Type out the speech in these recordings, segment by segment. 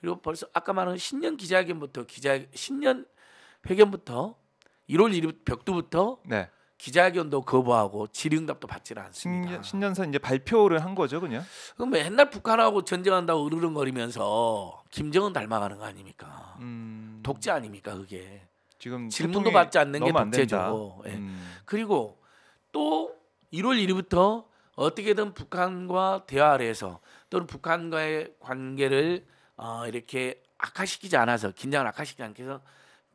그리고 벌써 아까 말한 신년 기자회견부터 기자 신년 회견부터 1월 1일 벽두부터 네. 기자회견도 거부하고 질의응답도 받지를 않습니다. 신년, 사 이제 발표를 한 거죠, 그냥? 그럼 맨날 뭐 북한하고 전쟁한다고 으르렁거리면서 김정은 닮아가는 거 아닙니까? 음... 독재 아닙니까 그게? 지금 질문도 받지 않는 게 독재죠. 예. 음... 그리고 또 1월 1일부터 어떻게든 북한과 대화를 해서 또는 북한과의 관계를 어, 이렇게 악화시키지 않아서 긴장을 악화시키지 않게 해서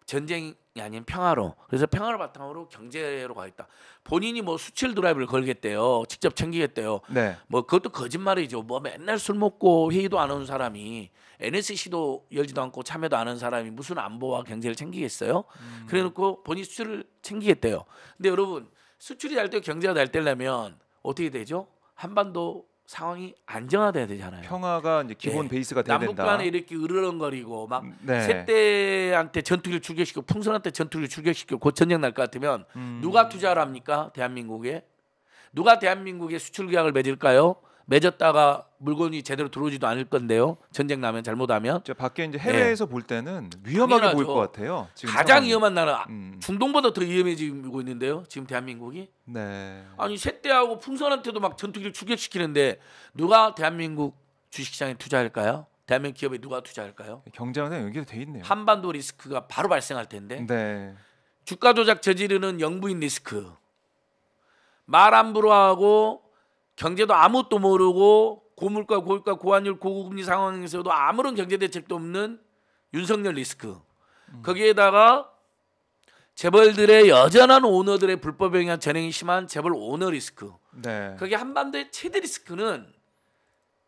전쟁이 아닌 평화로 그래서 평화를 바탕으로 경제로 가겠다 본인이 뭐 수출 드라이브를 걸겠대요. 직접 챙기겠대요. 네. 뭐 그것도 거짓말이죠. 뭐 맨날 술 먹고 회의도 안하는 사람이 NSC도 열지도 않고 참여도 안 하는 사람이 무슨 안보와 경제를 챙기겠어요? 음. 그래놓고 본인 수출을 챙기겠대요. 근데 여러분 수출이 잘 되고 경제가 잘되려면 어떻게 되죠? 한반도 상황이 안정화돼야 되잖아요. 평화가 이제 네. 기본 네. 베이스가 돼야 남북 된다. 남북 간에 이렇게 으르렁거리고 막 음, 네. 세대한테 전투기를 출격시키고 풍선한테 전투기를 출격시키고 고천장 날것 같으면 음. 누가 투자를 합니까? 대한민국에 누가 대한민국에 수출 계약을 맺을까요? 맺었다가 물건이 제대로 들어오지도 않을 건데요. 전쟁 나면 잘못하면. 저 밖에 이제 해외에서 네. 볼 때는 위험하게 보일 것 같아요. 가장 상황이. 위험한 나라 음. 중동보다 더 위험해지고 있는데요. 지금 대한민국이. 네. 아니 셋대하고 풍선한테도 막 전투기를 추격시키는데 누가 대한민국 주식시장에 투자할까요? 대한민국 기업에 누가 투자할까요? 경제는 연결돼 돼 있네요. 한반도 리스크가 바로 발생할 텐데. 네. 주가 조작 저지르는 영부인 리스크. 말 함부로 하고 경제도 아무것도 모르고 고물가 고유가 고환율 고금리 상황에서도 아무런 경제 대책도 없는 윤석열 리스크 음. 거기에다가 재벌들의 여전한 오너들의 불법 행위향 전행이 심한 재벌 오너 리스크 네. 그게 한반도의 최대 리스크는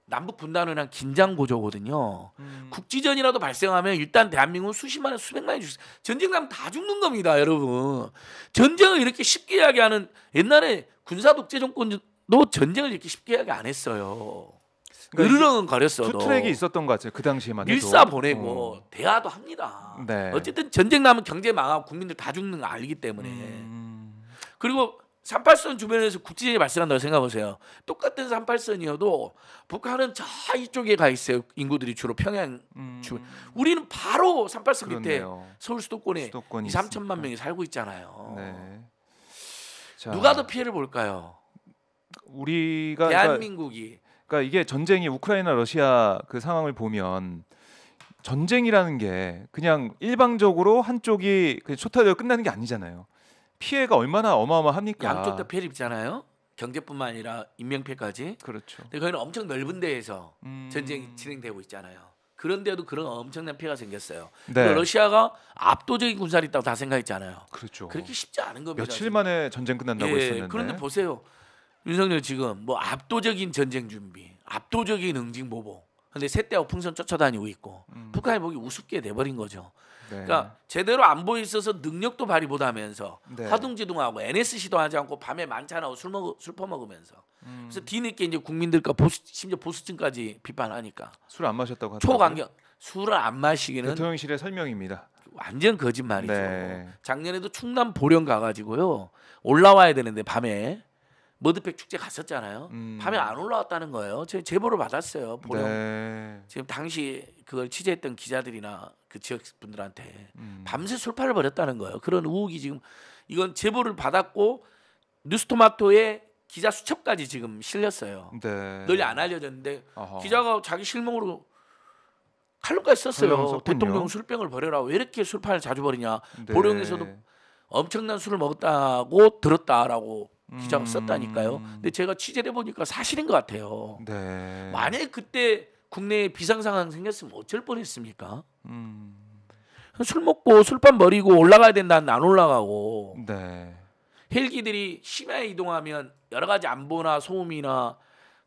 남북 분단을 한 긴장 고조거든요. 음. 국지전이라도 발생하면 일단 대한민국은 수십만에 수백만이 죽 전쟁 나면 다 죽는 겁니다, 여러분. 전쟁을 이렇게 쉽게 이야기하는 옛날에 군사 독재 정권 너 전쟁을 이렇게 쉽게 이야안 했어요. 그러니까 으르렁은 가렸어. 투 트랙이 있었던 것 같아요. 그 당시에만 해도. 밀사 보내고 어. 대화도 합니다. 네. 어쨌든 전쟁 나면 경제 망하고 국민들 다 죽는 거 알기 때문에. 음... 그리고 38선 주변에서 국지전이 발생한다고 생각하세요. 똑같은 38선이어도 북한은 저 이쪽에 가 있어요. 인구들이 주로 평양 음. 주변. 우리는 바로 38선 밑에 서울 수도권에 2, 3천만 있으니까. 명이 살고 있잖아요. 네. 자... 누가 더 피해를 볼까요? 우리가 그러니까 대한민국이 그러니까, 그러니까 이게 전쟁이 우크라이나 러시아 그 상황을 보면 전쟁이라는 게 그냥 일방적으로 한쪽이 그냥 초타되어 끝나는 게 아니잖아요. 피해가 얼마나 어마어마합니까? 양쪽 다피해 입잖아요. 경제뿐만 아니라 인명피해까지. 그렇죠. 근데 거기는 엄청 넓은 데에서 음... 전쟁이 진행되고 있잖아요. 그런데도 그런 엄청난 피해가 생겼어요. 네. 러시아가 압도적인 군사력 있다고 다 생각했잖아요. 그렇죠. 그렇게 쉽지 않은 겁니다. 며칠 만에 전쟁 끝난다고 예, 했었는데. 그런데 보세요. 윤석열 지금 뭐 압도적인 전쟁 준비, 압도적인 응징 보복. 근데 새떼와 풍선 쫓아다니고 있고 음. 북한이 보기 우습게 돼버린 거죠. 네. 그러니까 제대로 안보여 있어서 능력도 발휘 못하면서 네. 화둥지둥하고 NSC도 하지 않고 밤에 만찬하고 술 먹, 술 퍼먹으면서 음. 그래서 뒤늦게 이제 국민들과 보수, 심지어 보수층까지 비판하니까 술안 마셨다고 초강경 술을 안 마시기는 대통령실의 설명입니다. 완전 거짓말이죠. 네. 작년에도 충남 보령 가가지고요 올라와야 되는데 밤에 머드팩 축제 갔었잖아요. 음. 밤에 안 올라왔다는 거예요. 제 제보를 받았어요. 보령. 네. 지금 당시 그걸 취재했던 기자들이나 그 지역 분들한테 음. 밤새 술판을 벌였다는 거예요. 그런 의혹이 지금 이건 제보를 받았고 뉴스토마토의 기자 수첩까지 지금 실렸어요. 네. 널리 안 알려졌는데 어허. 기자가 자기 실명으로 칼로까지 썼어요. 대통령 술병을 버려라. 왜 이렇게 술판을 자주 버리냐. 네. 보령에서도 엄청난 술을 먹었다고 들었다라고 기자가 썼다니까요. 음. 근데 제가 취재를 해보니까 사실인 것 같아요. 네. 만약 에 그때 국내에 비상 상황 생겼으면 어쩔 뻔했습니까? 음. 술 먹고 술밥 버리고 올라가야 된다는 안 올라가고 네. 헬기들이 심야에 이동하면 여러 가지 안보나 소음이나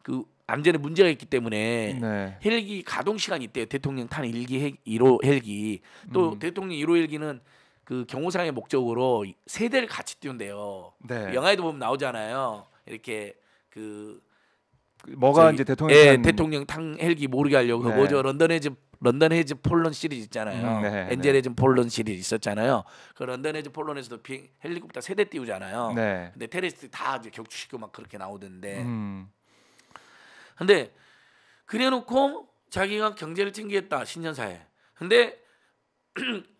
그 안전에 문제가 있기 때문에 네. 헬기 가동 시간이 있대요. 대통령 탄 1기 헬, 1호 헬기 또 음. 대통령 1호 헬기는 그 경호상의 목적으로 세대를 같이 띄운대요. 네. 그 영화에도 보면 나오잖아요. 이렇게 그, 그 뭐가 저기, 이제 대통령 예, 탄... 대통령 탕 헬기 모르게 하려고 네. 그죠 런던 헤즈 런던 해즈 폴론 시리즈 있잖아요. 음, 네, 네. 엔젤 해즈 폴론 시리즈 있었잖아요. 그 런던 해즈 폴론에서도 비행 헬리콥터 세대 띄우잖아요. 네. 근데 테러스트다 이제 격추시키고 막 그렇게 나오던데. 음. 근데 그래놓고 자기가 경제를 챙기겠다 신년사에. 근데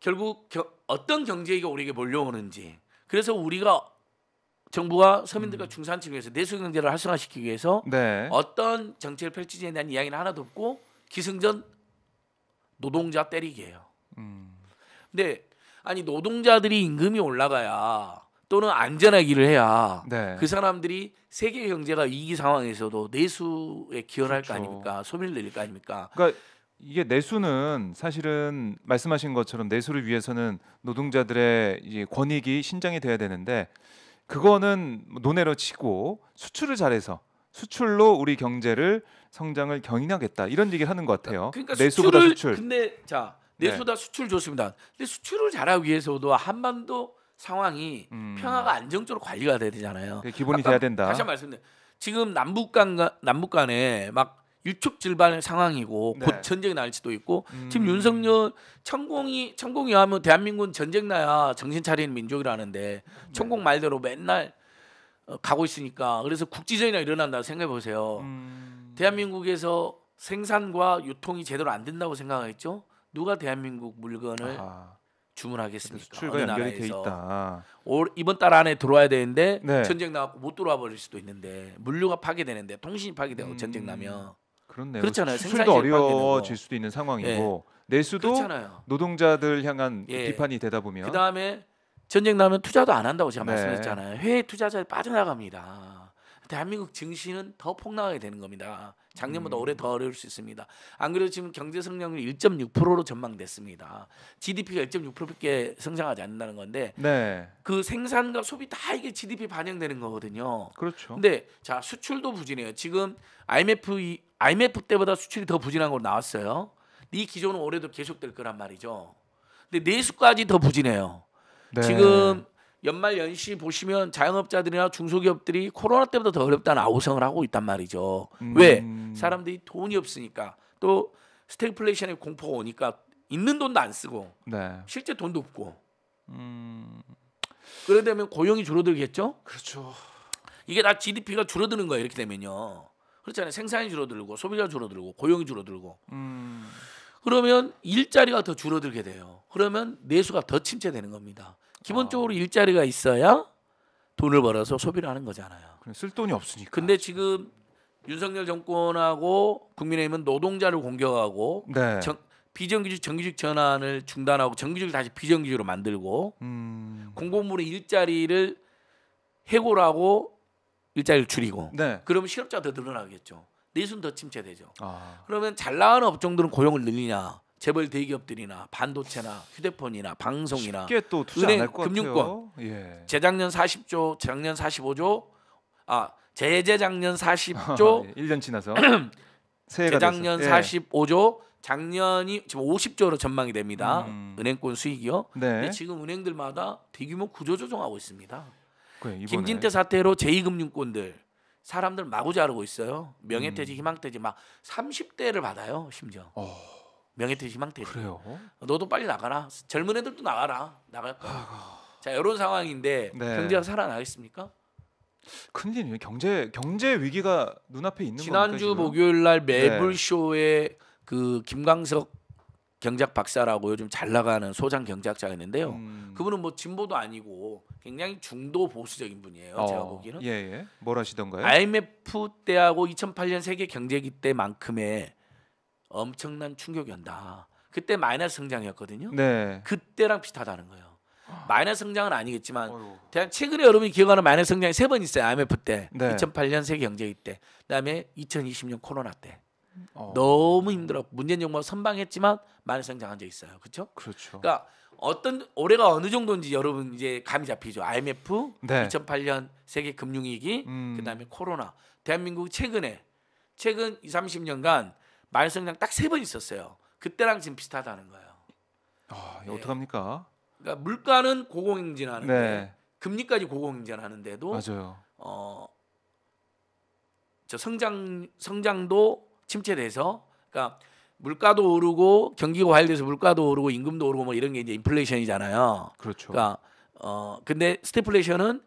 결국 겨, 어떤 경제위가 우리에게 몰려오는지 그래서 우리가 정부와 서민들과 음. 중산층에서 내수경제를 활성화시키기 위해서 네. 어떤 정책을 펼치지에 대한 이야기는 하나도 없고 기승전 노동자 때리기예요. 음. 근데 아니 노동자들이 임금이 올라가야 또는 안전하게 일을 해야 네. 그 사람들이 세계 경제가 위기 상황에서도 내수에 기여할 그렇죠. 거 아닙니까 소비를 늘릴 거 아닙니까 그러니까 이게 내수는 사실은 말씀하신 것처럼 내수를 위해서는 노동자들의 권익이 신장이 돼야 되는데 그거는 논외로 치고 수출을 잘해서 수출로 우리 경제를 성장을 경인하겠다 이런 얘기를 하는 것 같아요. 그러니까 내수보다 수출. 근데 자 내수다 네. 수출 좋습니다. 근데 수출을 잘하기 위해서도 한반도 상황이 음. 평화가 안정적으로 관리가 돼야 되잖아요. 기본이 돼야 된다. 다시 한 말씀드려. 지금 남북 간 남북 간에 막 유축질반의 상황이고 네. 곧 전쟁이 날 수도 있고 음. 지금 윤석열 천공이 천공이 하면 대한민국은 전쟁 나야 정신 차리는 민족이라는데 천공 네. 말대로 맨날 어, 가고 있으니까 그래서 국지전이나 일어난다 생각해 보세요. 음. 대한민국에서 생산과 유통이 제대로 안 된다고 생각하겠죠? 누가 대한민국 물건을 아. 주문하겠습니까? 어느 나라에서 올 이번 달 안에 들어와야 되는데 네. 전쟁 나갖고 못 들어와 버릴 수도 있는데 물류가 파괴되는데 통신이 파괴되고 음. 전쟁 나면 그렇네요. 그렇잖아요. 수출도 어려워질 수도 있는 상황이고 예. 내수도 그렇잖아요. 노동자들 향한 예. 비판이 되다 보면 그 다음에 전쟁 나면 투자도 안 한다고 제가 네. 말씀드잖아요 해외 투자자들 빠져나갑니다. 대한민국 증시는 더 폭락하게 되는 겁니다. 작년보다 음. 올해 더 어려울 수 있습니다. 안 그래도 지금 경제 성장률 1.6%로 전망됐습니다. GDP가 1.6%밖에 성장하지 않는다는 건데 네. 그 생산과 소비 다 이게 GDP 반영되는 거거든요. 그렇죠. 근데 자 수출도 부진해요. 지금 IMF IMF 때보다 수출이 더 부진한 걸로 나왔어요. 이 기조는 올해도 계속될 거란 말이죠. 근데 내수까지 네 더 부진해요. 네. 지금 연말 연시 보시면 자영업자들이나 중소기업들이 코로나 때보다 더 어렵다는 아우성을 하고 있단 말이죠. 음. 왜? 사람들이 돈이 없으니까 또 스태그플레이션의 공포가 오니까 있는 돈도 안 쓰고 네. 실제 돈도 없고. 음. 그러다 보면 고용이 줄어들겠죠? 그렇죠. 이게 다 GDP가 줄어드는 거예요. 이렇게 되면요. 그렇잖아요. 생산이 줄어들고 소비자 줄어들고 고용이 줄어들고. 음. 그러면 일자리가 더 줄어들게 돼요. 그러면 내수가 더 침체되는 겁니다. 기본적으로 아. 일자리가 있어야 돈을 벌어서 소비를 하는 거잖아요. 쓸 돈이 없으니까. 근데 지금 윤석열 정권하고 국민의힘은 노동자를 공격하고 네. 정, 비정규직 정규직 전환을 중단하고 정규직을 다시 비정규직으로 만들고 음. 공공물의 일자리를 해고라고 일자리를 줄이고 네. 그러면 실업자가 더 늘어나겠죠. 내수는 더 침체되죠. 아. 그러면 잘 나가는 업종들은 고용을 늘리냐? 재벌 대기업들이나 반도체나 휴대폰이나 방송이나 쉽게 또 투자 은행, 안할것 금융권. 예. 재작년 40조, 작년 45조, 아 재재작년 40조. 1년 지나서. 재작년 됐어 예. 45조, 작년이 지금 50조로 전망이 됩니다. 음. 은행권 수익이요. 네. 근데 지금 은행들마다 대규모 구조 조정하고 있습니다. 그래, 네, 김진태 사태로 제2금융권들 사람들 마구 자르고 있어요. 명예퇴직, 음. 희망퇴직 막 30대를 받아요. 심지어. 어. 명예퇴직, 희망퇴직. 그래요? 너도 빨리 나가라. 젊은 애들도 나가라. 나갈 거야. 아이고. 자, 이런 상황인데 네. 경제가 살아나겠습니까? 큰일이네. 경제 경제 위기가 눈앞에 있는 지난주 목요일 날 매블쇼에 네. 그 김광석 경작 박사라고 요즘 잘 나가는 소장 경작자가 있는데요. 음. 그분은 뭐 진보도 아니고 굉장히 중도 보수적인 분이에요. 어. 제가 보기에는. 예, 예. 뭘 하시던가요? IMF 때하고 2008년 세계 경제기 때만큼의 엄청난 충격이 온다. 그때 마이너스 성장이었거든요. 네. 그때랑 비슷하다는 거예요. 마이너스 성장은 아니겠지만 대략 최근에 여러분이 기억하는 마이너스 성장이 세 번 있어요. IMF 때, 네. 2008년 세계 경제기 때, 그다음에 2020년 코로나 때. 어. 너무 힘들어. 문재인 정부 선방했지만 만성장한 적 있어요. 그렇죠? 그렇죠. 그러니까 어떤 올해가 어느 정도인지 여러분 이제 감이 잡히죠. IMF, 네. 2008년 세계 금융 위기, 음. 그다음에 코로나. 대한민국 최근에 최근 2, 30년간 만성장 딱 세 번 있었어요. 그때랑 지금 비슷하다는 거예요. 아, 예. 어떡 합니까? 그러니까 물가는 고공행진하는데 네. 금리까지 고공행진하는데도 맞아요. 어, 저 성장 성장도 침체돼서 그러니까 물가도 오르고 경기가 과열돼서 물가도 오르고 임금도 오르고 뭐 이런 게 이제 인플레이션이잖아요. 그렇죠. 그러니까 어 근데 스태플레이션은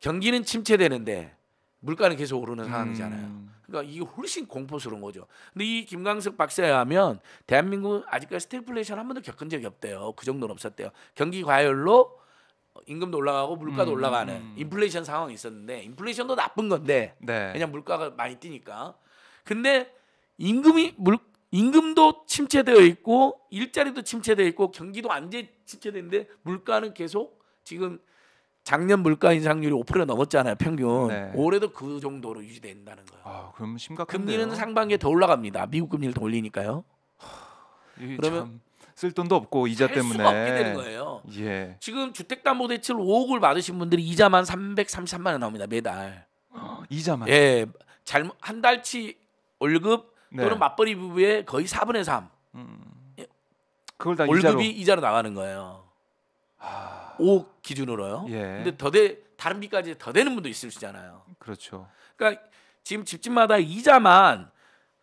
경기는 침체되는데 물가는 계속 오르는 음. 상황이잖아요. 그러니까 이게 훨씬 공포스러운 거죠. 근데 이김광석 박사에 하면 대한민국 아직까지 스태플레이션 한 번도 겪은 적이 없대요. 그 정도는 없었대요. 경기 과열로 임금도 올라가고 물가도 음. 올라가는 음. 인플레이션 상황이 있었는데 인플레이션도 나쁜 건데 네. 왜냐 물가가 많이 뛰니까 근데 임금이 물, 임금도 침체되어 있고 일자리도 침체되어 있고 경기도 안제 침체되는데 물가는 계속 지금 작년 물가 인상률이 5% 넘었잖아요 평균 네. 올해도 그 정도로 유지된다는 거예요. 아 그럼 심각한데요. 금리는 상반기에 더 올라갑니다. 미국 금리를 더 올리니까요. 그러면 쓸 돈도 없고 이자 때문에 수가 없게 되는 거예요. 예. 지금 주택담보대출 5억을 받으신 분들이 이자만 333만 원 나옵니다 매달. 어, 이자만. 예. 잘한 달치 월급 네. 또는 맞벌이 부부의 거의 4분의 3. 음. 그걸 다 월급이 이자로, 이자로 나가는 거예요. 하... 아. 5 기준으로요. 예. 근데 더대 다른 비까지 더 되는 분도 있을 수 있잖아요. 그렇죠. 그러니까 지금 집집마다 이자만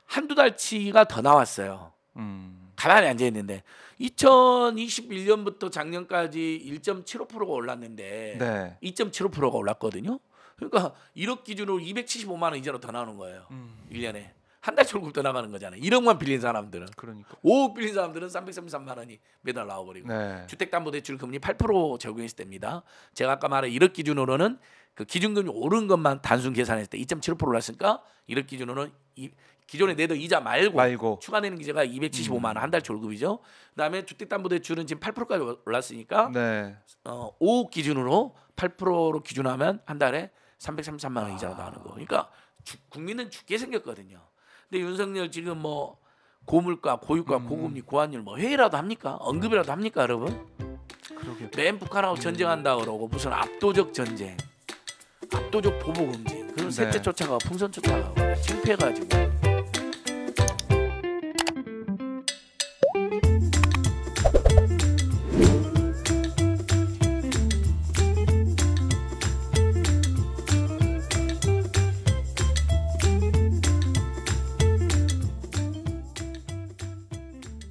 한두 달치가 더 나왔어요. 음. 가만히 앉아 있는데 2021년부터 작년까지 1.75%가 올랐는데 네. 2.75%가 올랐거든요. 그러니까 1억 기준으로 275만 원 이자로 더 나오는 거예요. 음. 1년에. 한달 월급도 나가는 거잖아요. 1억만 빌린 사람들은. 그러니까. 5억 빌린 사람들은 333만 원이 매달 나와버리고. 네. 주택담보대출 금리 8% 적용했을 때입니다. 제가 아까 말한 1억 기준으로는 그 기준금리 오른 것만 단순 계산했을 때 2.75% 올랐으니까 1억 기준으로는 이, 기존에 내던 이자 말고, 말고. 추가내는 기재가 275만 원 한 달졸급이죠 음. 그다음에 주택담보대출은 지금 8%까지 올랐으니까 네. 어, 5억 기준으로 8%로 기준하면 한 달에 333만 원 이자가 나오는 거. 그러니까 주, 국민은 죽게 생겼거든요. 근데 윤석열 지금 뭐 고물가, 고유가, 음. 고금리, 고환율 뭐 회의라도 합니까? 언급이라도 합니까, 여러분? 그러게요. 맨 북한하고 전쟁한다 그러고 무슨 압도적 전쟁, 압도적 보복 경쟁, 그런 네. 셋째 쫓아가, 풍선 쫓아가 창피해가지고.